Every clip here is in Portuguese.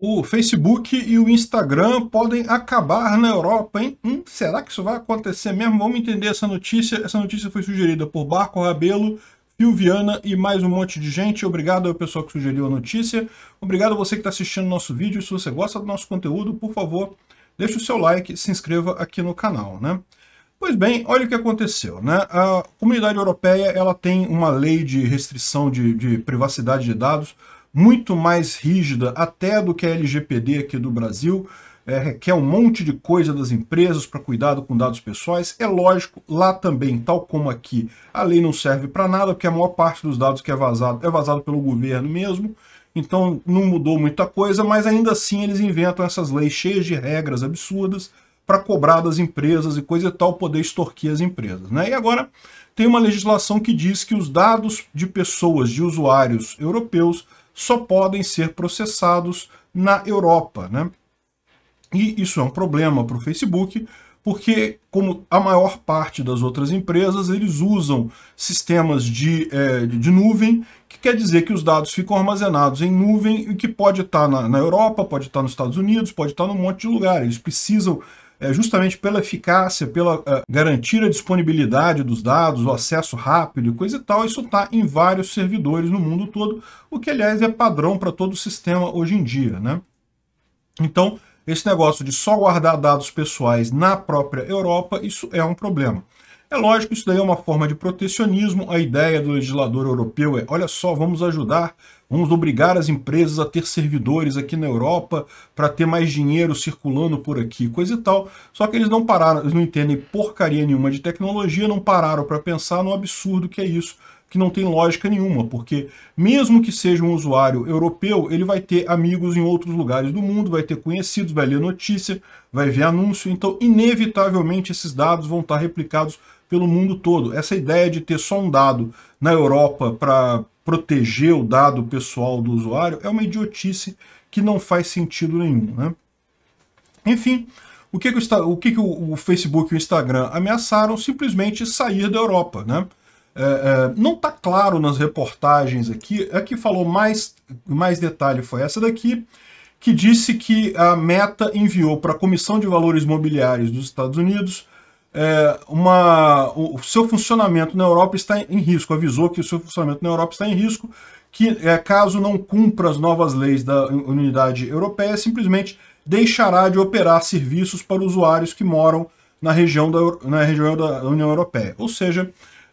O Facebook e o Instagram podem acabar na Europa, hein? Hum, será que isso vai acontecer mesmo? Vamos entender essa notícia. Essa notícia foi sugerida por Barco Rabelo, Filviana e mais um monte de gente. Obrigado ao pessoal que sugeriu a notícia. Obrigado a você que está assistindo nosso vídeo. Se você gosta do nosso conteúdo, por favor, deixe o seu like se inscreva aqui no canal, né? Pois bem, olha o que aconteceu, né? A comunidade europeia ela tem uma lei de restrição de, de privacidade de dados muito mais rígida até do que a LGPD aqui do Brasil, é, requer um monte de coisa das empresas para cuidado com dados pessoais. É lógico, lá também, tal como aqui, a lei não serve para nada, porque a maior parte dos dados que é vazado é vazado pelo governo mesmo, então não mudou muita coisa, mas ainda assim eles inventam essas leis cheias de regras absurdas para cobrar das empresas e coisa e tal, poder extorquir as empresas. Né? E agora tem uma legislação que diz que os dados de pessoas, de usuários europeus, só podem ser processados na Europa. Né? E isso é um problema para o Facebook, porque, como a maior parte das outras empresas, eles usam sistemas de, é, de nuvem, que quer dizer que os dados ficam armazenados em nuvem, e que pode estar tá na, na Europa, pode estar tá nos Estados Unidos, pode estar tá num monte de lugar. Eles precisam é justamente pela eficácia, pela é, garantir a disponibilidade dos dados, o acesso rápido e coisa e tal, isso está em vários servidores no mundo todo, o que, aliás, é padrão para todo o sistema hoje em dia. Né? Então, esse negócio de só guardar dados pessoais na própria Europa, isso é um problema. É lógico, isso daí é uma forma de protecionismo. A ideia do legislador europeu é: olha só, vamos ajudar, vamos obrigar as empresas a ter servidores aqui na Europa para ter mais dinheiro circulando por aqui, coisa e tal. Só que eles não pararam, eles não entendem porcaria nenhuma de tecnologia, não pararam para pensar no absurdo que é isso que não tem lógica nenhuma, porque mesmo que seja um usuário europeu, ele vai ter amigos em outros lugares do mundo, vai ter conhecidos, vai ler notícia, vai ver anúncio, então inevitavelmente esses dados vão estar replicados pelo mundo todo. Essa ideia de ter só um dado na Europa para proteger o dado pessoal do usuário é uma idiotice que não faz sentido nenhum. Né? Enfim, o que, que, o, o, que que o, o Facebook e o Instagram ameaçaram? Simplesmente sair da Europa. Né? É, é, não está claro nas reportagens aqui, a que falou mais, mais detalhe foi essa daqui, que disse que a Meta enviou para a Comissão de Valores Mobiliários dos Estados Unidos é, uma, o seu funcionamento na Europa está em risco, avisou que o seu funcionamento na Europa está em risco, que é, caso não cumpra as novas leis da Unidade Europeia, simplesmente deixará de operar serviços para usuários que moram na região da, na região da União Europeia. Ou seja,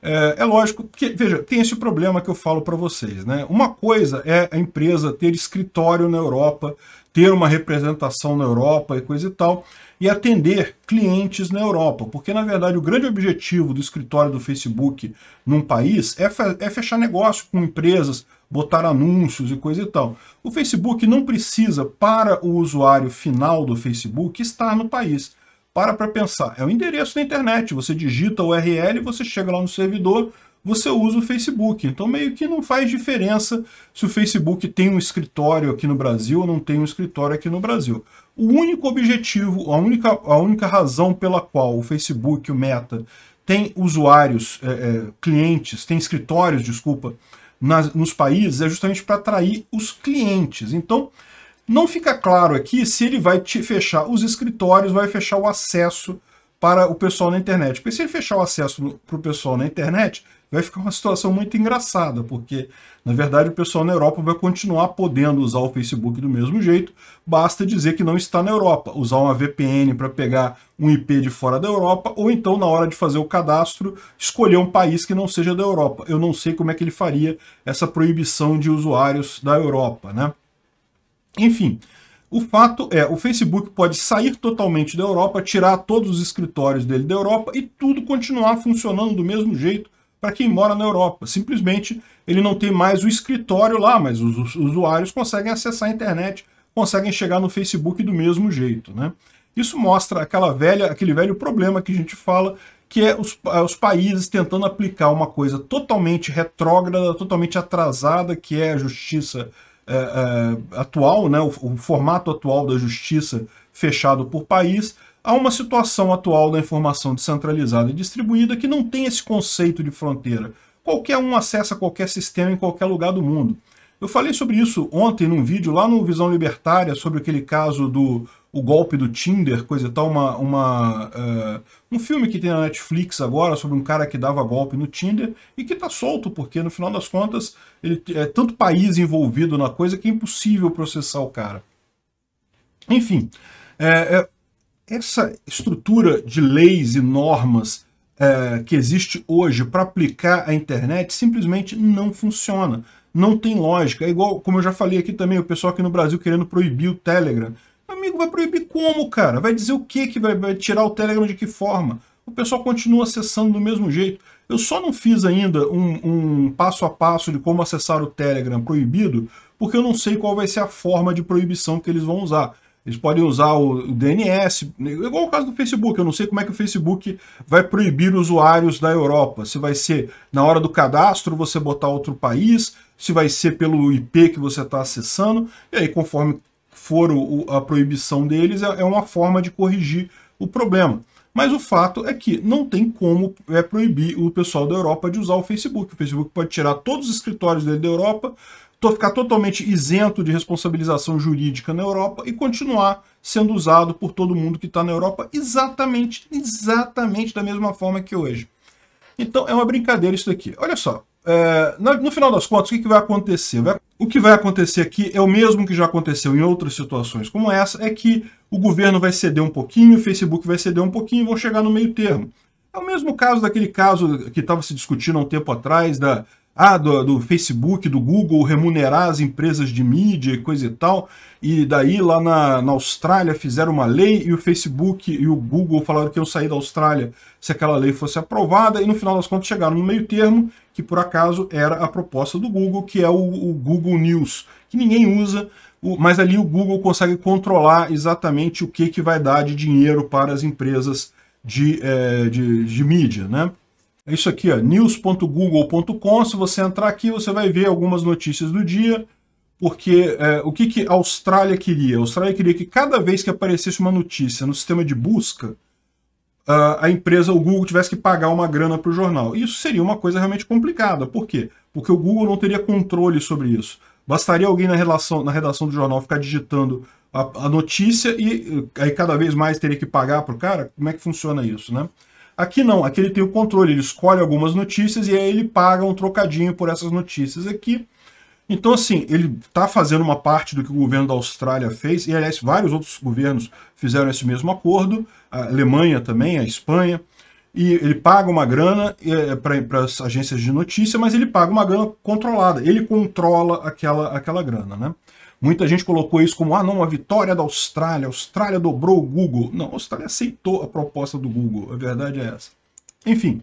é, é lógico que, veja, tem esse problema que eu falo para vocês. Né? Uma coisa é a empresa ter escritório na Europa, ter uma representação na Europa e coisa e tal, e atender clientes na Europa. Porque, na verdade, o grande objetivo do escritório do Facebook num país é, é fechar negócio com empresas, botar anúncios e coisa e tal. O Facebook não precisa, para o usuário final do Facebook, estar no país. Para para pensar, é o endereço da internet, você digita o URL, você chega lá no servidor, você usa o Facebook. Então meio que não faz diferença se o Facebook tem um escritório aqui no Brasil ou não tem um escritório aqui no Brasil. O único objetivo, a única, a única razão pela qual o Facebook, o Meta, tem usuários, é, é, clientes, tem escritórios, desculpa, nas, nos países é justamente para atrair os clientes. Então, não fica claro aqui se ele vai te fechar os escritórios, vai fechar o acesso para o pessoal na internet. Porque se ele fechar o acesso para o pessoal na internet, vai ficar uma situação muito engraçada, porque, na verdade, o pessoal na Europa vai continuar podendo usar o Facebook do mesmo jeito, basta dizer que não está na Europa, usar uma VPN para pegar um IP de fora da Europa, ou então, na hora de fazer o cadastro, escolher um país que não seja da Europa. Eu não sei como é que ele faria essa proibição de usuários da Europa, né? Enfim, o fato é, o Facebook pode sair totalmente da Europa, tirar todos os escritórios dele da Europa e tudo continuar funcionando do mesmo jeito para quem mora na Europa. Simplesmente ele não tem mais o escritório lá, mas os usuários conseguem acessar a internet, conseguem chegar no Facebook do mesmo jeito. Né? Isso mostra aquela velha, aquele velho problema que a gente fala, que é os, os países tentando aplicar uma coisa totalmente retrógrada, totalmente atrasada, que é a justiça uh, atual, né, o, o formato atual da justiça fechado por país, a uma situação atual da informação descentralizada e distribuída que não tem esse conceito de fronteira. Qualquer um acessa qualquer sistema em qualquer lugar do mundo. Eu falei sobre isso ontem num vídeo lá no Visão Libertária, sobre aquele caso do o golpe do Tinder, coisa e tal, uma, uma, uh, um filme que tem na Netflix agora sobre um cara que dava golpe no Tinder e que está solto, porque no final das contas ele é tanto país envolvido na coisa que é impossível processar o cara. Enfim, é, é, essa estrutura de leis e normas é, que existe hoje para aplicar a internet simplesmente não funciona. Não tem lógica. É igual, como eu já falei aqui também, o pessoal aqui no Brasil querendo proibir o Telegram. Amigo, vai proibir como, cara? Vai dizer o que que vai, vai tirar o Telegram de que forma? O pessoal continua acessando do mesmo jeito. Eu só não fiz ainda um, um passo a passo de como acessar o Telegram proibido, porque eu não sei qual vai ser a forma de proibição que eles vão usar. Eles podem usar o DNS, igual o caso do Facebook. Eu não sei como é que o Facebook vai proibir usuários da Europa. Se vai ser na hora do cadastro você botar outro país, se vai ser pelo IP que você está acessando. E aí, conforme for o, a proibição deles, é, é uma forma de corrigir o problema. Mas o fato é que não tem como é, proibir o pessoal da Europa de usar o Facebook. O Facebook pode tirar todos os escritórios dele da Europa, ficar totalmente isento de responsabilização jurídica na Europa e continuar sendo usado por todo mundo que está na Europa exatamente, exatamente da mesma forma que hoje. Então é uma brincadeira isso daqui. Olha só, é, no final das contas, o que, que vai acontecer? Vai, o que vai acontecer aqui é o mesmo que já aconteceu em outras situações como essa, é que o governo vai ceder um pouquinho, o Facebook vai ceder um pouquinho e vão chegar no meio termo. É o mesmo caso daquele caso que estava se discutindo há um tempo atrás da, ah, do, do, Facebook, do Google remunerar as empresas de mídia e coisa e tal, e daí lá na, na Austrália fizeram uma lei e o Facebook e o Google falaram que eu saí da Austrália se aquela lei fosse aprovada, e no final das contas chegaram no meio termo, que por acaso era a proposta do Google, que é o, o Google News, que ninguém usa, mas ali o Google consegue controlar exatamente o que, que vai dar de dinheiro para as empresas de, é, de, de mídia, né? É isso aqui, news.google.com. Se você entrar aqui, você vai ver algumas notícias do dia, porque é, o que, que a Austrália queria? A Austrália queria que cada vez que aparecesse uma notícia no sistema de busca, a empresa, o Google, tivesse que pagar uma grana para o jornal. Isso seria uma coisa realmente complicada. Por quê? Porque o Google não teria controle sobre isso. Bastaria alguém na, relação, na redação do jornal ficar digitando a, a notícia e aí cada vez mais teria que pagar para o cara? Como é que funciona isso, né? Aqui não, aqui ele tem o controle, ele escolhe algumas notícias e aí ele paga um trocadinho por essas notícias aqui. Então, assim, ele está fazendo uma parte do que o governo da Austrália fez, e aliás, vários outros governos fizeram esse mesmo acordo, a Alemanha também, a Espanha, e ele paga uma grana é, para as agências de notícia, mas ele paga uma grana controlada, ele controla aquela, aquela grana, né? Muita gente colocou isso como, ah, não, a vitória da Austrália, a Austrália dobrou o Google. Não, a Austrália aceitou a proposta do Google, a verdade é essa. Enfim,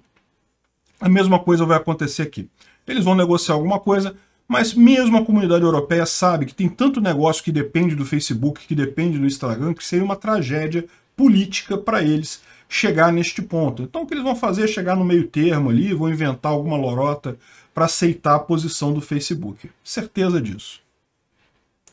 a mesma coisa vai acontecer aqui. Eles vão negociar alguma coisa, mas mesmo a comunidade europeia sabe que tem tanto negócio que depende do Facebook, que depende do Instagram, que seria uma tragédia política para eles chegar neste ponto. Então o que eles vão fazer é chegar no meio termo ali, vão inventar alguma lorota para aceitar a posição do Facebook. Certeza disso.